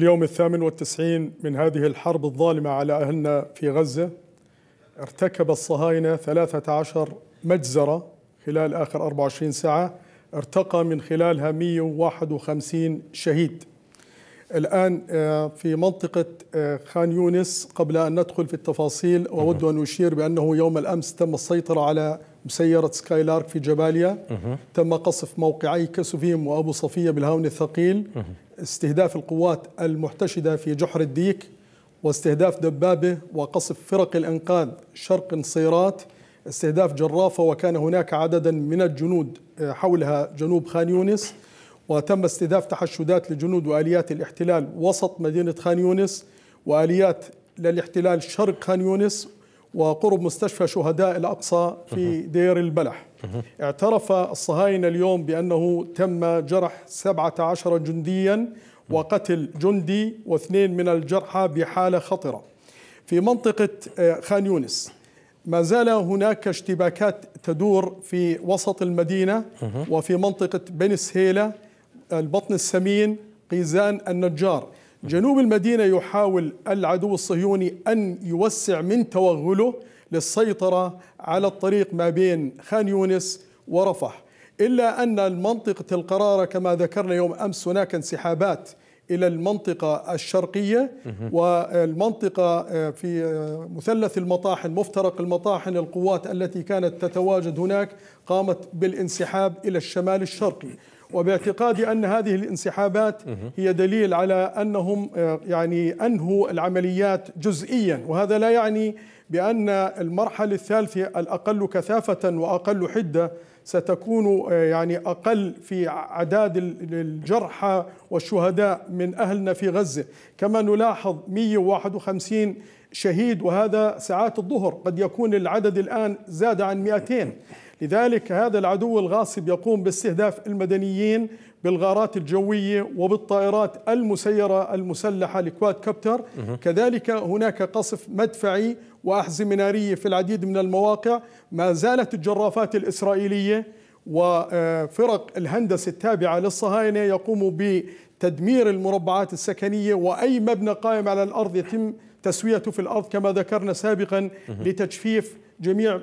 اليوم الثامن والتسعين من هذه الحرب الظالمة على أهلنا في غزة ارتكب الصهاينة 13 مجزرة خلال آخر 24 ساعة ارتقى من خلالها 151 شهيد الآن آه، في منطقة آه، خان يونس قبل أن ندخل في التفاصيل أود أن أشير بأنه يوم الأمس تم السيطرة على مسيرة سكايلارك في جباليا تم قصف موقعي كسوفيم وأبو صفية بالهاون الثقيل استهداف القوات المحتشدة في جحر الديك واستهداف دبابة وقصف فرق الأنقاذ شرق نصيرات استهداف جرافة وكان هناك عددا من الجنود آه، حولها جنوب خان يونس وتم استهداف تحشدات لجنود وآليات الاحتلال وسط مدينة خان يونس وآليات للاحتلال شرق خان يونس وقرب مستشفى شهداء الأقصى في دير البلح اعترف الصهاينة اليوم بأنه تم جرح 17 جنديا وقتل جندي واثنين من الجرحى بحالة خطرة في منطقة آه، خان يونس ما زال هناك اشتباكات تدور في وسط المدينة وفي منطقة بني سهيلة البطن السمين قيزان النجار جنوب المدينة يحاول العدو الصهيوني أن يوسع من توغله للسيطرة على الطريق ما بين خان يونس ورفح إلا أن المنطقة القرارة كما ذكرنا يوم أمس هناك انسحابات إلى المنطقة الشرقية والمنطقة آه، في آه، مثلث المطاحن مفترق المطاحن القوات التي كانت تتواجد هناك قامت بالانسحاب إلى الشمال الشرقي وباعتقادي أن هذه الانسحابات هي دليل على أنهم آه، يعني أنهوا العمليات جزئيا وهذا لا يعني بأن المرحلة الثالثة الأقل كثافة وأقل حدة ستكون آه، يعني أقل في أعداد الجرحى والشهداء من أهلنا في غزة كما نلاحظ 151 شهيد وهذا ساعات الظهر قد يكون العدد الآن زاد عن 200 لذلك هذا العدو الغاصب يقوم باستهداف المدنيين بالغارات الجوية وبالطائرات المسيرة المسلحة لكواد كابتر كذلك هناك قصف مدفعي وأحزمة نارية في العديد من المواقع ما زالت الجرافات الإسرائيلية وفرق الهندسة التابعة للصهاينة يقوموا بتدمير المربعات السكنية وأي مبنى قائم على الأرض يتم تسويته في الأرض كما ذكرنا سابقا لتجفيف جميع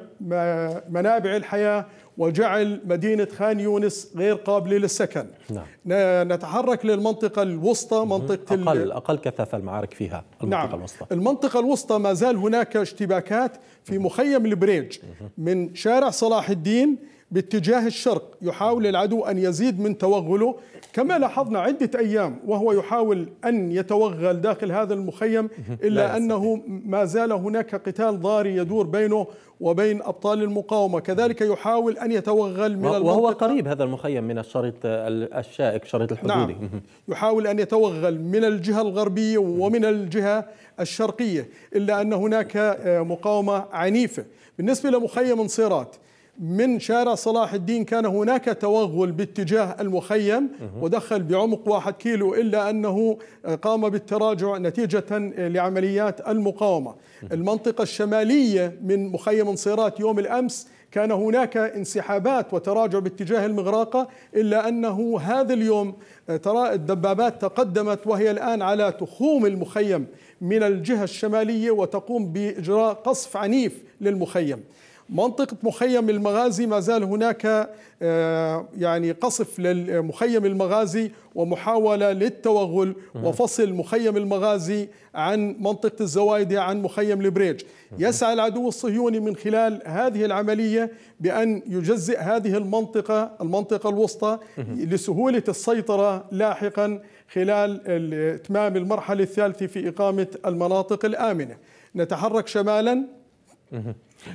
منابع الحياة وجعل مدينة خان يونس غير قابلة للسكن نعم. نتحرك للمنطقة الوسطى منطقة أقل, ال... أقل كثافة المعارك فيها المنطقة نعم. الوسطى المنطقة الوسطى ما زال هناك اشتباكات في مخيم البريج من شارع صلاح الدين باتجاه الشرق يحاول العدو أن يزيد من توغله كما لاحظنا عدة أيام وهو يحاول أن يتوغل داخل هذا المخيم إلا أنه ما زال هناك قتال ضاري يدور بينه وبين أبطال المقاومة كذلك يحاول أن يتوغل من المنطقة وهو قريب هذا المخيم من الشريط الشائك شريط الحدودي نعم يحاول أن يتوغل من الجهة الغربية ومن الجهة الشرقية إلا أن هناك آه، مقاومة عنيفة بالنسبة لمخيم انصيرات من شارع صلاح الدين كان هناك توغل باتجاه المخيم ودخل بعمق واحد كيلو إلا أنه قام بالتراجع نتيجة لعمليات المقاومة المنطقة الشمالية من مخيم نصيرات يوم الأمس كان هناك انسحابات وتراجع باتجاه المغراقة إلا أنه هذا اليوم آه، ترى الدبابات تقدمت وهي الآن على تخوم المخيم من الجهة الشمالية وتقوم بإجراء قصف عنيف للمخيم منطقة مخيم المغازي ما زال هناك آه، يعني قصف لمخيم المغازي ومحاولة للتوغل وفصل مخيم المغازي عن منطقة الزوايدة عن مخيم البريج يسعى العدو الصهيوني من خلال هذه العملية بأن يجزئ هذه المنطقة المنطقة الوسطى لسهولة السيطرة لاحقا خلال إتمام المرحلة الثالثة في إقامة المناطق الآمنة نتحرك شمالا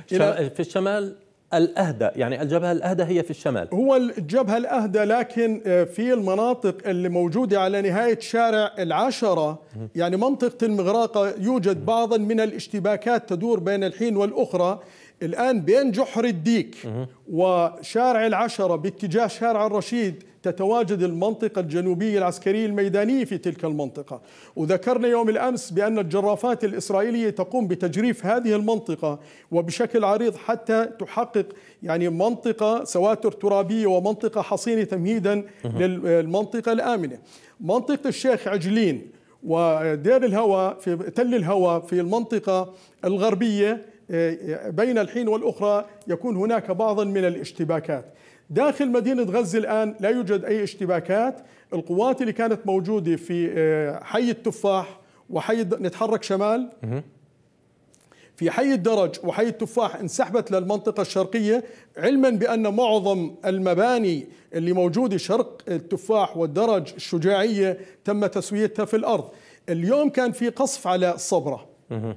في الشمال الاهدى يعني الجبهه الاهدى هي في الشمال هو الجبهه الاهدى لكن آه، في المناطق اللي موجوده على نهايه شارع العشره يعني منطقه المغراقه يوجد بعضا من الاشتباكات تدور بين الحين والاخرى الان بين جحر الديك وشارع العشره باتجاه شارع الرشيد تتواجد المنطقة الجنوبية العسكرية الميدانية في تلك المنطقة وذكرنا يوم الأمس بأن الجرافات الإسرائيلية تقوم بتجريف هذه المنطقة وبشكل عريض حتى تحقق يعني منطقة سواتر ترابية ومنطقة حصينة تمهيدا للمنطقة الآمنة منطقة الشيخ عجلين ودير الهواء في تل الهواء في المنطقة الغربية آه، آه، بين الحين والأخرى يكون هناك بعضا من الاشتباكات داخل مدينة غزة الآن لا يوجد أي اشتباكات القوات اللي كانت موجودة في آه، حي التفاح وحي نتحرك شمال في حي الدرج وحي التفاح انسحبت للمنطقة الشرقية علما بأن معظم المباني اللي موجودة شرق التفاح والدرج الشجاعية تم تسويتها في الأرض اليوم كان في قصف على صبرة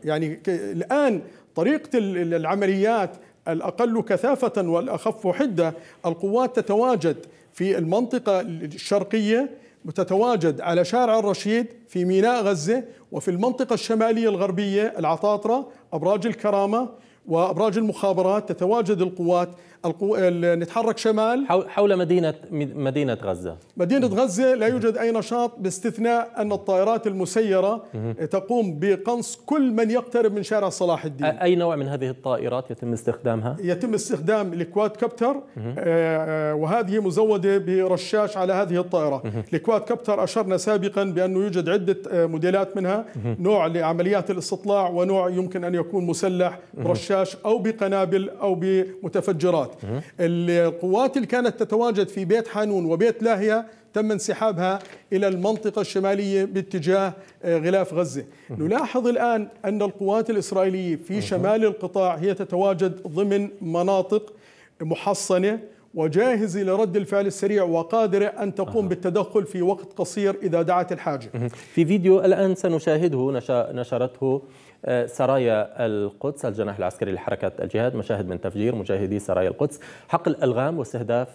يعني الآن طريقة العمليات الأقل كثافة والأخف حدة القوات تتواجد في المنطقة الشرقية تتواجد على شارع الرشيد في ميناء غزة وفي المنطقة الشمالية الغربية العطاطرة أبراج الكرامة وأبراج المخابرات تتواجد القوات القو... نتحرك شمال حول مدينة مدينة غزة مدينة غزة لا يوجد أي نشاط باستثناء أن الطائرات المسيرة تقوم بقنص كل من يقترب من شارع صلاح الدين أي نوع من هذه الطائرات يتم استخدامها؟ يتم استخدام الكواد كابتر آه، آه، وهذه مزودة برشاش على هذه الطائرة الكواد كابتر أشرنا سابقا بأنه يوجد عدة آه، موديلات منها نوع لعمليات الاستطلاع ونوع يمكن أن يكون مسلح برشاش أو بقنابل أو بمتفجرات القوات اللي كانت تتواجد في بيت حانون وبيت لاهيا تم انسحابها إلى المنطقة الشمالية باتجاه آه، غلاف غزة نلاحظ الآن أن القوات الإسرائيلية في شمال القطاع هي تتواجد ضمن مناطق محصنة وجاهز لرد الفعل السريع وقادرة أن تقوم بالتدخل في وقت قصير إذا دعت الحاجة في فيديو الآن سنشاهده نشرته آه، سرايا القدس الجناح العسكري لحركة الجهاد مشاهد من تفجير مجاهدي سرايا القدس حقل ألغام واستهداف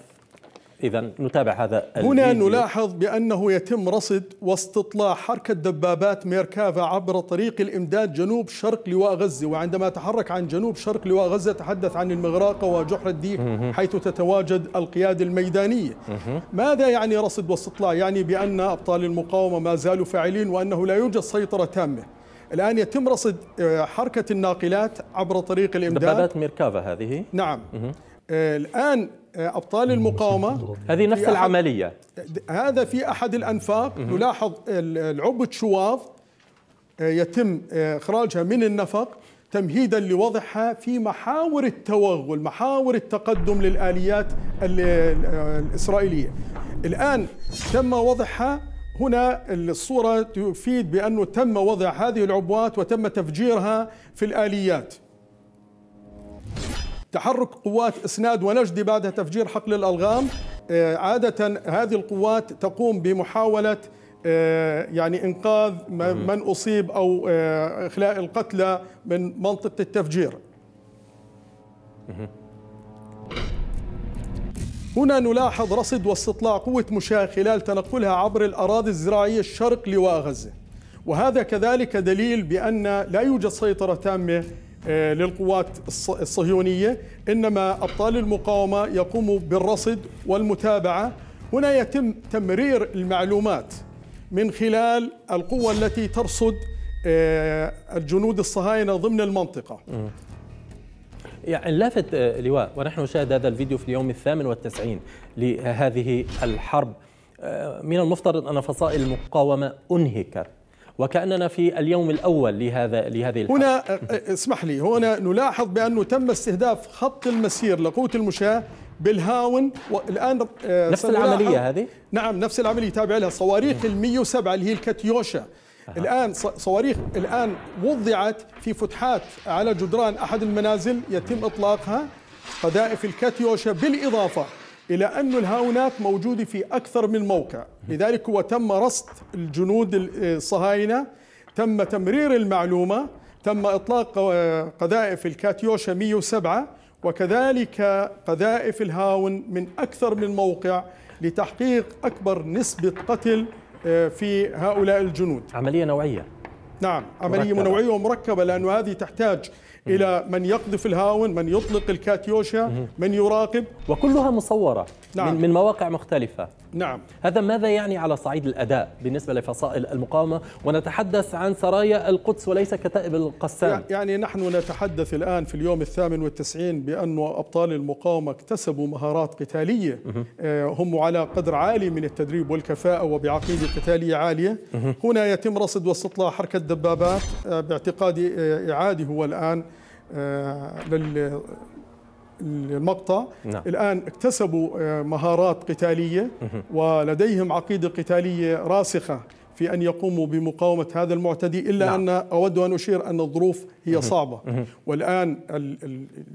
إذا نتابع هذا هنا نلاحظ بأنه يتم رصد واستطلاع حركة دبابات ميركافا عبر طريق الإمداد جنوب شرق لواء غزة وعندما تحرك عن جنوب شرق لواء غزة تحدث عن المغراقة وجحر الديك حيث تتواجد القيادة الميدانية ماذا يعني رصد واستطلاع؟ يعني بأن أبطال المقاومة ما زالوا فاعلين وأنه لا يوجد سيطرة تامة الآن يتم رصد آه، حركة الناقلات عبر طريق الإمداد دبابات ميركافا هذه؟ نعم آه، الآن آه، ابطال المقاومه هذه نفس العمليه هذا في احد الانفاق نلاحظ العبد شواظ آه، يتم آه، اخراجها من النفق تمهيدا لوضعها في محاور التوغل محاور التقدم للآليات الإسرائيلية الآن تم وضعها هنا الصورة تفيد بأنه تم وضع هذه العبوات وتم تفجيرها في الآليات تحرك قوات اسناد ونجد بعد تفجير حقل الالغام آه، عاده هذه القوات تقوم بمحاوله آه، يعني انقاذ من اصيب او آه، اخلاء القتلى من منطقه التفجير. هنا نلاحظ رصد واستطلاع قوة مشاة خلال تنقلها عبر الأراضي الزراعية الشرق لواء غزة وهذا كذلك دليل بأن لا يوجد سيطرة تامة آه، للقوات الصهيونية إنما أبطال المقاومة يقوموا بالرصد والمتابعة هنا يتم تمرير المعلومات من خلال القوة التي ترصد آه، الجنود الصهاينة ضمن المنطقة يعني لافت آه، لواء ونحن نشاهد هذا الفيديو في اليوم الثامن والتسعين لهذه الحرب من المفترض أن فصائل المقاومة أنهكت وكأننا في اليوم الأول لهذا لهذه الحرب. هنا اسمح لي هنا نلاحظ بأنه تم استهداف خط المسير لقوة المشاة بالهاون والآن نفس العملية هذه؟ نعم نفس العملية تابع لها صواريخ نعم. ال 107 اللي هي الكاتيوشا أه. الآن صواريخ الآن وضعت في فتحات على جدران أحد المنازل يتم إطلاقها قذائف الكاتيوشا بالإضافة إلى أن الهاونات موجودة في أكثر من موقع لذلك هو تم رصد الجنود الصهاينة تم تمرير المعلومة تم إطلاق آه، قذائف الكاتيوشا 107 وكذلك قذائف الهاون من أكثر من موقع لتحقيق أكبر نسبة قتل آه، في هؤلاء الجنود عملية نوعية نعم عملية مركبة. منوعية ومركبة لأن هذه تحتاج مم. إلى من يقذف الهاون من يطلق الكاتيوشا مم. من يراقب وكلها مصورة نعم. من مواقع مختلفة نعم هذا ماذا يعني على صعيد الأداء بالنسبة لفصائل المقاومة ونتحدث عن سرايا القدس وليس كتائب القسام يعني نحن نتحدث الآن في اليوم الثامن والتسعين بأن أبطال المقاومة اكتسبوا مهارات قتالية آه، هم على قدر عالي من التدريب والكفاءة وبعقيدة قتالية عالية هنا يتم رصد واستطلاع حركة دبابات آه، باعتقادي آه، إعادي هو الآن المقطع نعم. الآن اكتسبوا آه، مهارات قتالية ولديهم عقيدة قتالية راسخة في أن يقوموا بمقاومة هذا المعتدي إلا نعم. أن أود أن أشير أن الظروف هي صعبة والآن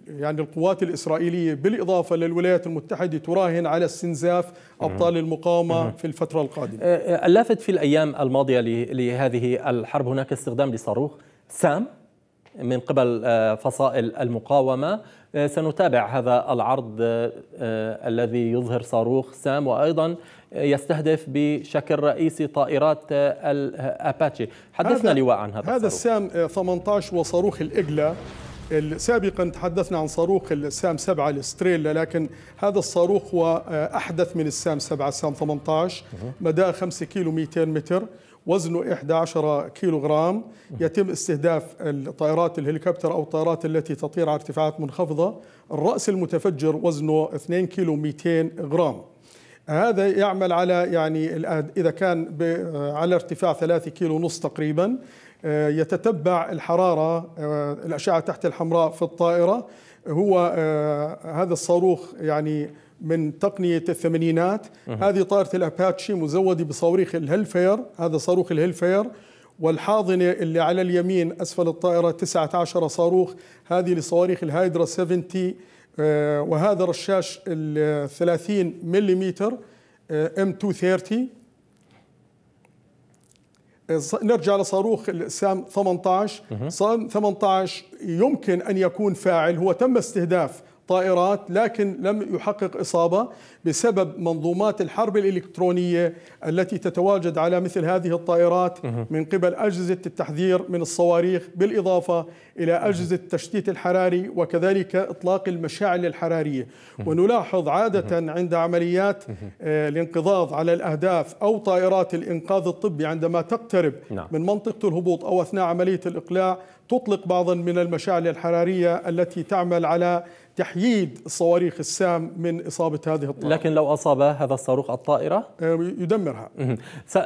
يعني القوات الإسرائيلية بالإضافة للولايات المتحدة تراهن على استنزاف أبطال المقاومة في الفترة القادمة آه، آه، اللافت في الأيام الماضية لهذه الحرب هناك استخدام لصاروخ سام من قبل آه، فصائل المقاومة آه، سنتابع هذا العرض آه، الذي يظهر صاروخ سام وأيضا يستهدف بشكل رئيسي طائرات الأباتشي حدثنا لواء عن هذا هذا الصاروخ. السام 18 وصاروخ الإجلة سابقا تحدثنا عن صاروخ السام 7 الاستريلا لكن هذا الصاروخ هو آه، أحدث من السام 7 السام 18 مداه 5 كيلو 200 متر وزنه 11 كيلو غرام يتم استهداف الطائرات الهليكوبتر أو الطائرات التي تطير على ارتفاعات منخفضة الرأس المتفجر وزنه 2 كيلو 200 غرام هذا يعمل على يعني اذا كان آه، على ارتفاع 3 كيلو ونص تقريبا آه، يتتبع الحرارة آه، الأشعة تحت الحمراء في الطائرة هو آه، هذا الصاروخ يعني من تقنية الثمانينات هذه طائرة الأباتشي مزودة بصواريخ الهلفير هذا صاروخ الهلفير والحاضنة اللي على اليمين أسفل الطائرة 19 صاروخ هذه لصواريخ الهايدرا 70 وهذا رشاش ال 30 ملم ام 230 نرجع لصاروخ السام 18 سام 18 يمكن أن يكون فاعل هو تم استهداف طائرات لكن لم يحقق إصابة بسبب منظومات الحرب الإلكترونية التي تتواجد على مثل هذه الطائرات من قبل أجهزة التحذير من الصواريخ بالإضافة إلى أجهزة التشتيت الحراري وكذلك إطلاق المشاعل الحرارية ونلاحظ عادة عند عمليات آه، الانقضاض على الأهداف أو طائرات الإنقاذ الطبي عندما تقترب نعم. من منطقة الهبوط أو أثناء عملية الإقلاع تطلق بعضا من المشاعل الحرارية التي تعمل على تحييد الصواريخ السام من إصابة هذه الطائرة لكن لو أصاب هذا الصاروخ الطائرة آه، يدمرها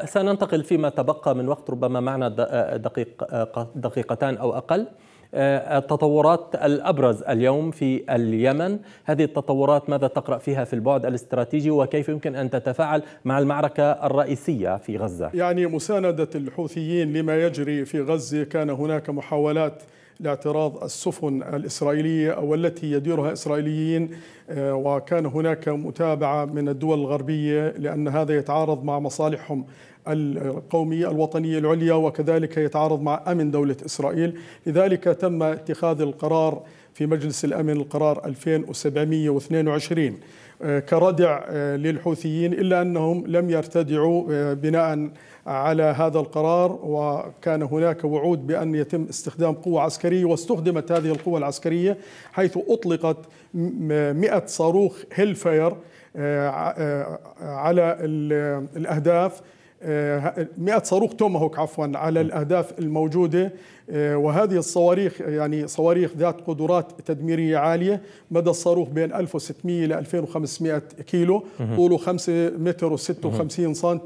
سننتقل فيما تبقى من وقت ربما معنا آه، دقيق آه، دقيقتان أو أقل التطورات الابرز اليوم في اليمن، هذه التطورات ماذا تقرا فيها في البعد الاستراتيجي وكيف يمكن ان تتفاعل مع المعركه الرئيسيه في غزه؟ يعني مسانده الحوثيين لما يجري في غزه كان هناك محاولات لاعتراض السفن الإسرائيلية أو التي يديرها إسرائيليين آه، وكان هناك متابعة من الدول الغربية لأن هذا يتعارض مع مصالحهم القومية الوطنية العليا وكذلك يتعارض مع أمن دولة إسرائيل لذلك تم اتخاذ القرار في مجلس الأمن القرار 2722 آه، كردع آه، للحوثيين إلا أنهم لم يرتدعوا آه، بناء على هذا القرار وكان هناك وعود بأن يتم استخدام قوة عسكرية واستخدمت هذه القوة العسكرية حيث أطلقت 100 صاروخ هيلفاير على الأهداف 100 آه، صاروخ توماهوك عفوا على نعم. الاهداف الموجوده آه، وهذه الصواريخ يعني صواريخ ذات قدرات تدميريه عاليه مدى الصاروخ بين 1600 الى 2500 كيلو طوله 5 متر و56 سم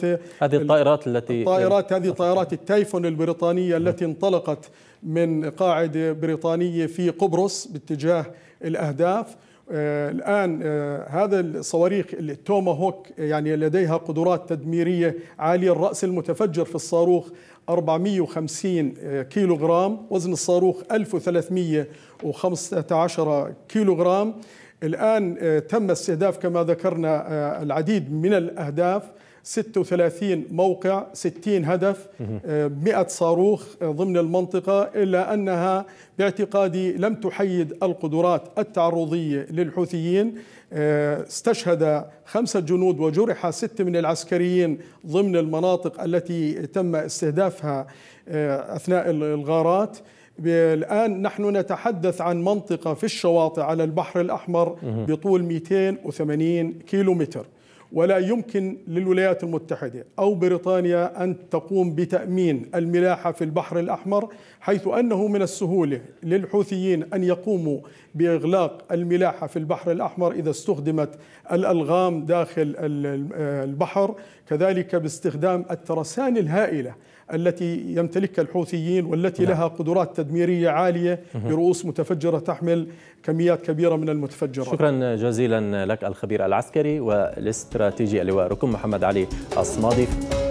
هذه الطائرات التي الطائرات هذه نعم. طائرات التايفون البريطانيه التي انطلقت من قاعده بريطانيه في قبرص باتجاه الاهداف آه، الآن آه، هذا الصواريخ التوما هوك آه، يعني لديها قدرات تدميرية عالية الرأس المتفجر في الصاروخ 450 كيلوغرام وزن الصاروخ 1315 كيلوغرام الآن تم استهداف كما ذكرنا العديد من الأهداف 36 موقع 60 هدف 100 صاروخ ضمن المنطقة إلا أنها باعتقادي لم تحيد القدرات التعرضية للحوثيين آه، استشهد خمسة جنود وجرح ستة من العسكريين ضمن المناطق التي تم استهدافها آه، أثناء الغارات الآن نحن نتحدث عن منطقة في الشواطئ على البحر الأحمر بطول 280 كيلومتر ولا يمكن للولايات المتحدة أو بريطانيا أن تقوم بتأمين الملاحة في البحر الأحمر حيث أنه من السهولة للحوثيين أن يقوموا بإغلاق الملاحة في البحر الأحمر إذا استخدمت الألغام داخل البحر كذلك باستخدام الترسانة الهائلة التي يمتلكها الحوثيين والتي نعم. لها قدرات تدميرية عالية برؤوس متفجرة تحمل كميات كبيرة من المتفجرات شكرا جزيلا لك الخبير العسكري والاستراتيجي اللواء ركن محمد علي الصمادي